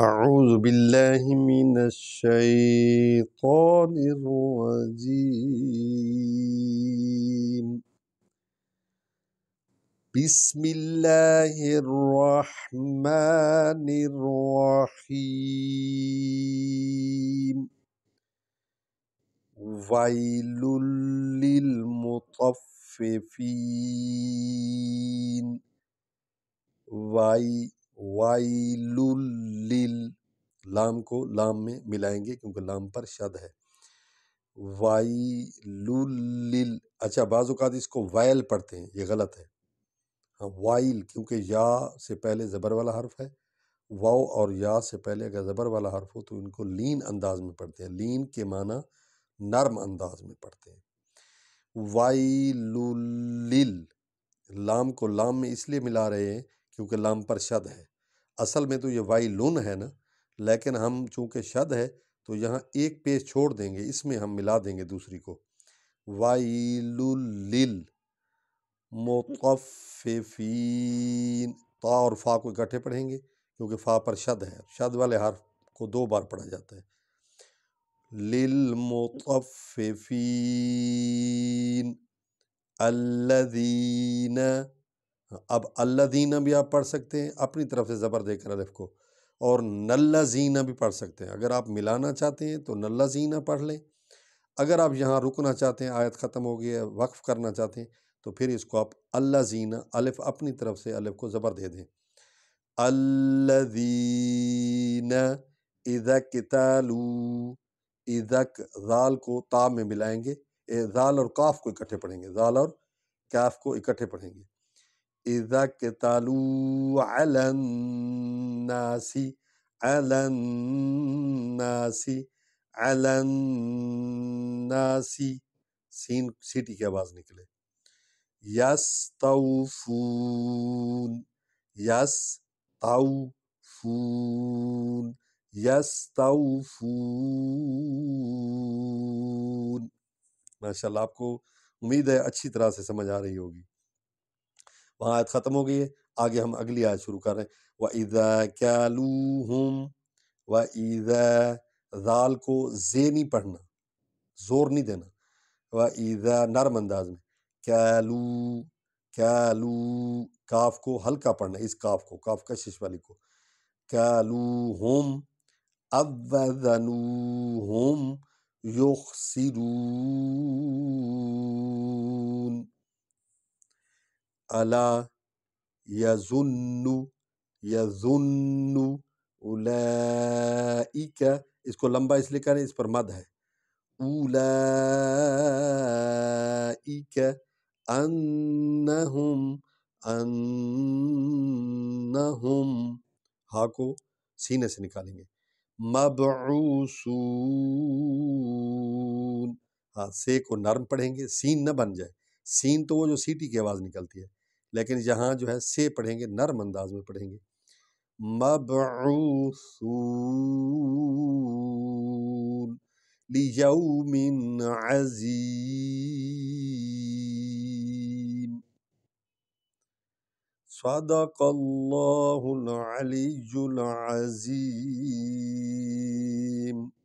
أعوذ بالله من الشيطان الرجيم بسم الله الرحمن الرحيم ويل للمطففين ويل لیل لام کو لام میں ملائیں گے کیونکہ لام پر شد ہے وائی لیل اچھا بعض اوقات اس کو وائل پڑھتے ہیں یہ غلط ہے ہاں وائل کیونکہ یا سے پہلے زبر والا حرف ہے واؤ اور یا سے پہلے اگر زبر والا حرف ہو تو ان کو لین انداز میں پڑھتے ہیں لین کے معنی نرم انداز میں پڑھتے ہیں وائی لیل لام کو لام میں اس لیے ملا رہے ہیں کیونکہ لام پر شد ہے اصل میں تو یہ وائی لون ہے نا لیکن ہم چونکہ شد ہے تو یہاں ایک پیج چھوڑ دیں گے اس میں ہم ملا دیں گے دوسری کو وائی لل متفین تا اور فا کو اکٹھے پڑھیں گے کیونکہ فا پر شد ہے شد والے حرف کو دو بار پڑھا جاتا ہے لل متفین اب اللہ دینہ بھی آپ پڑھ سکتے ہیں اپنی طرف سے زبر دے کر الف کو اور نلہ زینہ بھی پڑھ سکتے ہیں اگر آپ ملانا چاہتے ہیں تو نلہ زینہ پڑھ لیں اگر آپ یہاں رکنا چاہتے ہیں آیت ختم ہو گئی ہے وقف کرنا چاہتے ہیں تو پھر اس کو آپ اللہ زینہ الف اپنی طرف سے الف کو زبر دے دیں اللہ اذا کتالو ادک ذال کو تا میں ملائیں گے اے ذال اور کاف کو اکٹھے پڑھیں گے ذال اور کاف کو اکٹھے پڑھیں گے اذا اکتالو علی الناس علی الناس علی الناس سین سیٹی کی آواز نکلے یستوفون یستوفون یستوفون ماشاءاللہ آپ کو امید ہے اچھی طرح سے سمجھ آ رہی ہوگی وہاں آیت ختم ہو گئی ہے آگے ہم اگلی آیت شروع کر رہے ہیں وَإِذَا كَالُوهُمْ وَإِذَا ذال کو زے نہیں پڑھنا زور نہیں دینا وَإِذَا نرم انداز میں کیلو کیلو کاف کو ہلکا پڑھنا اس کاف کو کاف کشش والی کو کیلو ہوم اب الا یزنو یزنو الا اس کو لمبا اس لیے کریں اس پر مد ہے الا انہم انہم ہا کو سینے سے نکالیں گے مبعوثون ہاں سے کو نرم پڑھیں گے سین نہ بن جائے سین تو وہ جو سیٹی کی آواز نکلتی ہے لیکن یہاں جو ہے سے پڑھیں گے نرم انداز میں پڑھیں گے مبعوثون لیوم عظیم العظیم